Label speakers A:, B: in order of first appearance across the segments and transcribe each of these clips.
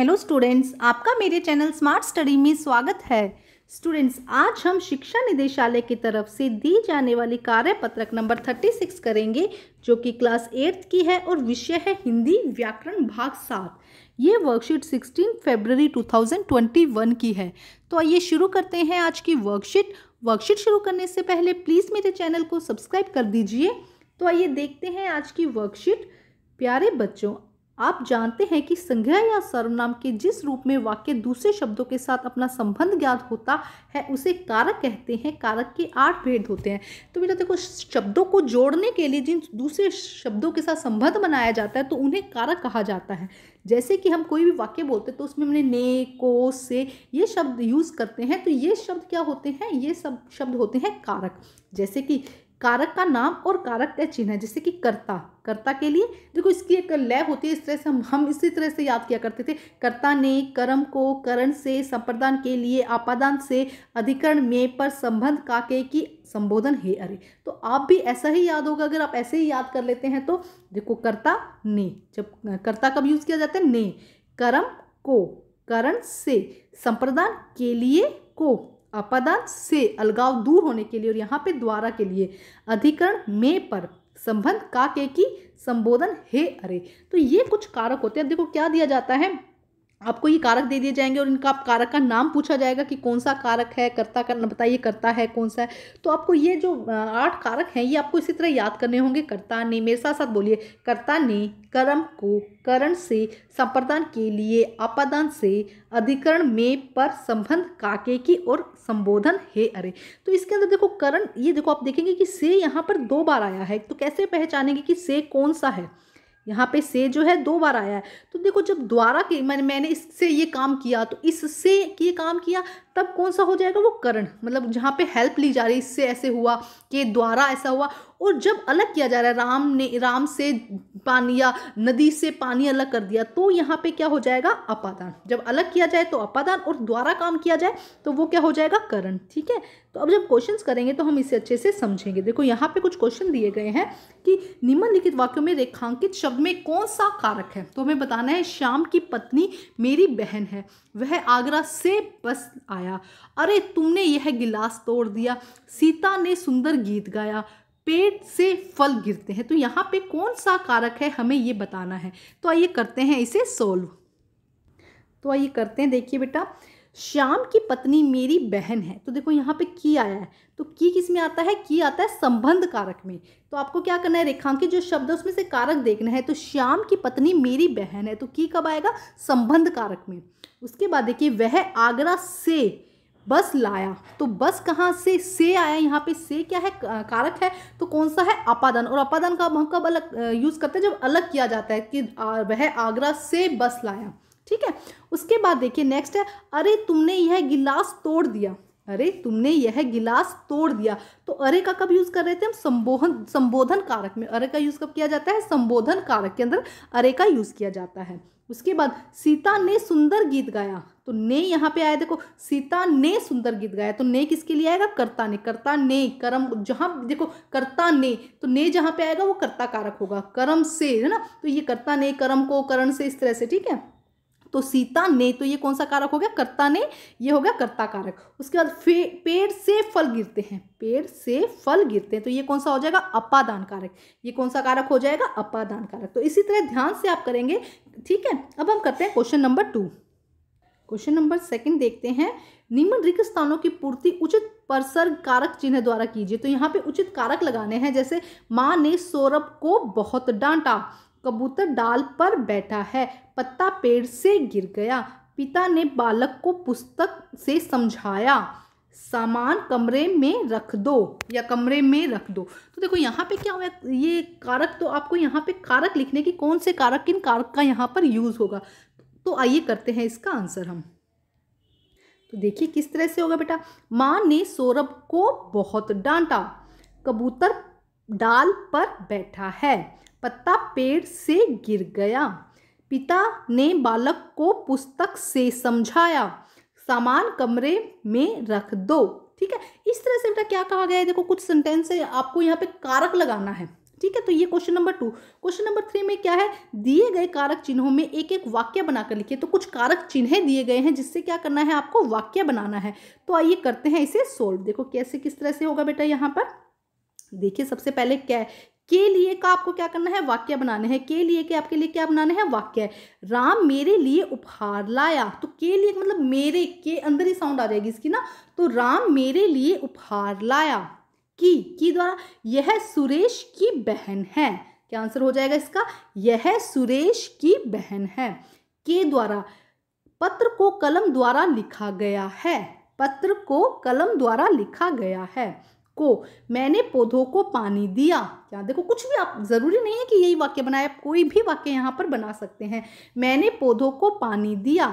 A: hello students आपका मेरे channel smart study में स्वागत है स्टूडेंट्स आज हम शिक्षा निदेशालय की तरफ से दी जाने वाली कार्य पत्रक नंबर थर्टी सिक्स करेंगे जो कि क्लास एट्थ की है और विषय है हिंदी व्याकरण भाग सात ये worksheet sixteen February two thousand twenty one की है तो आइए शुरू करते हैं आज की वर्कशीट वर्कशीट शुरू करने से पहले प्लीज़ मेरे चैनल को सब्सक्राइब कर दीजिए तो आइए देखते हैं आज की वर्कशीट प्यारे बच्चों आप जानते हैं कि संज्ञा या सर्वनाम के जिस रूप में वाक्य दूसरे शब्दों के साथ अपना संबंध ज्ञात होता है उसे कारक कहते हैं कारक के आठ भेद होते हैं तो बेटा देखो शब्दों को जोड़ने के लिए जिन दूसरे शब्दों के साथ संबंध बनाया जाता है तो उन्हें कारक कहा जाता है जैसे कि हम कोई भी वाक्य बोलते हैं तो उसमें हमने ने को से ये शब्द यूज़ करते हैं तो ये शब्द क्या होते हैं ये सब शब्द होते हैं कारक जैसे कि कारक का नाम और कारक का चिन्ह जैसे कि कर्ता कर्ता के लिए देखो इसकी एक लय होती है इस तरह से हम हम इसी तरह से याद किया करते थे कर्ता ने कर्म को करण से संप्रदान के लिए आपादान से अधिकरण में पर संबंध काके की संबोधन है अरे तो आप भी ऐसा ही याद होगा अगर आप ऐसे ही याद कर लेते हैं तो देखो कर्ता ने जब कर्ता कब यूज़ किया जाता है ने कर्म को करण से संप्रदान के लिए को अपदान से अलगाव दूर होने के लिए और यहाँ पे द्वारा के लिए अधिकरण में पर संबंध का के की संबोधन हे अरे तो ये कुछ कारक होते हैं देखो क्या दिया जाता है आपको ये कारक दे दिए जाएंगे और इनका आप कारक का नाम पूछा जाएगा कि कौन सा कारक है कर्ता का बताइए कर्ता है कौन सा है तो आपको ये जो आठ कारक हैं ये आपको इसी तरह याद करने होंगे कर्ता ने मेरे साथ साथ बोलिए कर्ता ने कर्म को करण से संप्रदान के लिए आपादान से अधिकरण में पर संबंध काके की और संबोधन हे अरे तो इसके अंदर देखो करण ये देखो आप देखेंगे कि से यहाँ पर दो बार आया है तो कैसे पहचानेंगे कि से कौन सा है यहाँ पे से जो है दो बार आया है तो देखो जब द्वारा के मैंने मैंने इससे ये काम किया तो इससे ये काम किया तब कौन सा हो जाएगा वो करण मतलब जहाँ पे हेल्प ली जा रही इससे ऐसे हुआ कि द्वारा ऐसा हुआ और जब अलग किया जा रहा है राम ने राम से पानी या नदी से पानी अलग कर दिया तो यहाँ पे क्या हो जाएगा अपादान जब अलग किया जाए तो अपादान और द्वारा काम किया जाए तो वो क्या हो जाएगा करण ठीक है तो अब जब क्वेश्चन करेंगे तो हम इसे अच्छे से समझेंगे देखो यहाँ पे कुछ क्वेश्चन दिए गए हैं कि निम्नलिखित वाक्यों में रेखांकित शब्द में कौन सा कारक है तो हमें बताना है श्याम की पत्नी मेरी बहन है वह आगरा से बस आया अरे तुमने यह गिलास तोड़ दिया सीता ने सुंदर गीत गाया पेड़ से फल गिरते हैं तो यहाँ पे कौन सा कारक है हमें ये बताना है तो आइए करते हैं इसे सोल्व तो आइए करते हैं देखिए बेटा श्याम की पत्नी मेरी बहन है तो देखो यहाँ पे की आया है तो की किस में आता है की आता है संबंध कारक में तो आपको क्या करना है रेखांकित जो शब्द है उसमें से कारक देखना है तो श्याम की पत्नी मेरी बहन है तो की कब आएगा संबंध कारक में उसके बाद देखिए वह आगरा से बस लाया तो बस कहाँ से से आया यहाँ पे से क्या है कारक है तो कौन सा है अपादन और अपादान का हम कब अलग यूज़ करते हैं जब अलग किया जाता है कि वह आगरा से बस लाया ठीक है उसके बाद देखिए नेक्स्ट है अरे तुमने यह गिलास तोड़ दिया अरे तुमने यह गिलास तोड़ दिया तो अरे का कब यूज़ कर रहे थे हम संबोधन संबोधन कारक में अरे का यूज़ कब किया जाता है संबोधन कारक के अंदर अरे का यूज़ किया जाता है उसके बाद सीता ने सुंदर गीत गाया तो ने यहाँ पे आया देखो सीता ने सुंदर गीत गाया तो ने किसके लिए आएगा कर्ता ने कर्ता ने कर्म जहाँ देखो कर्ता ने तो ने जहाँ पे आएगा वो कर्ता कारक होगा कर्म से है ना तो ये कर्ता ने कर्म को करण से इस तरह से ठीक है तो सीता ने तो ये कौन सा कारक हो गया कर्ता ने ये हो गया कर्ता कारक उसके बाद पेड़ से फल गिरते हैं पेड़ से फल गिरते हैं तो ये कौन सा हो जाएगा अपादान कारक ये कौन सा कारक हो जाएगा अपादान कारक तो इसी तरह ध्यान से आप करेंगे ठीक है अब हम करते हैं question number two question number second देखते हैं निम्न रिक्त स्थानों की पूर्ति उचित परसर कारक चिन्ह द्वारा कीजिए तो यहाँ पे उचित कारक लगाने हैं जैसे माँ ने सौरभ को बहुत डांटा कबूतर डाल पर बैठा है पत्ता पेड़ से गिर गया पिता ने बालक को पुस्तक से समझाया सामान कमरे में रख दो या कमरे में रख दो तो देखो यहाँ पे क्या हुआ ये कारक तो आपको यहाँ पे कारक लिखने की कौन से कारक किन कारक का यहाँ पर यूज़ होगा तो आइए करते हैं इसका आंसर हम तो देखिए किस तरह से होगा बेटा माँ ने सौरभ को बहुत डांटा कबूतर डाल पर बैठा है पत्ता पेड़ से गिर गया पिता ने बालक को पुस्तक से समझाया सामान कमरे में रख दो ठीक है इस तरह से बेटा क्या कहा गया है देखो कुछ सेंटेंस है आपको यहाँ पे कारक लगाना है ठीक है तो ये question number two question number three में क्या है दिए गए कारक चिन्हों में एक एक वाक्य बनाकर लिखिए तो कुछ कारक चिन्ह दिए गए हैं जिससे क्या करना है आपको वाक्य बनाना है तो आइए करते हैं इसे सोल्व देखो कैसे किस तरह से होगा बेटा यहाँ पर देखिए सबसे पहले क्या के लिए का आपको क्या करना है वाक्य बनाने हैं के लिए के आपके लिए क्या बनाने हैं वाक्य राम मेरे लिए उपहार लाया तो के लिए मतलब मेरे के अंदर ही साउंड आ जाएगी इसकी ना तो राम मेरे लिए उपहार लाया की की द्वारा यह सुरेश की बहन है क्या आंसर हो जाएगा इसका यह सुरेश की बहन है के द्वारा पत्र को कलम द्वारा लिखा गया है पत्र को कलम द्वारा लिखा गया है को मैंने पौधों को पानी दिया यहाँ देखो कुछ भी आप ज़रूरी नहीं है कि यही वाक्य बनाए आप कोई भी वाक्य यहाँ पर बना सकते हैं मैंने पौधों को पानी दिया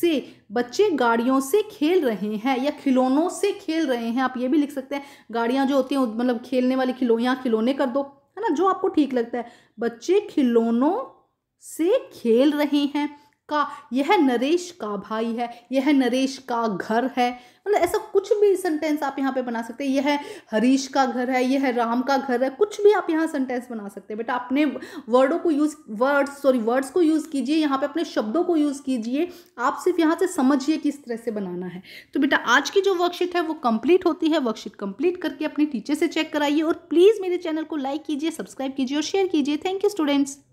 A: से बच्चे गाड़ियों से खेल रहे हैं या खिलौनों से खेल रहे हैं आप ये भी लिख सकते हैं गाड़ियाँ जो होती हैं मतलब खेलने वाली खिलौया खिलौने कर दो है ना जो आपको ठीक लगता है बच्चे खिलौनों से खेल रहे हैं का यह नरेश का भाई है यह नरेश का घर है मतलब ऐसा कुछ भी सेंटेंस आप यहाँ पे बना सकते हैं यह हरीश का घर है यह राम का घर है कुछ भी आप यहाँ सेंटेंस बना सकते हैं बेटा अपने वर्डों को यूज़ वर्ड्स सॉरी वर्ड्स को यूज़ कीजिए यहाँ पे अपने शब्दों को यूज़ कीजिए आप सिर्फ यहाँ से समझिए किस तरह से बनाना है तो बेटा आज की जो वर्कशीट है वो कंप्लीट होती है वर्कशीट कंप्लीट करके अपने टीचर से चेक कराइए और प्लीज़ मेरे चैनल को लाइक कीजिए सब्सक्राइब कीजिए और शेयर कीजिए थैंक यू स्टूडेंट्स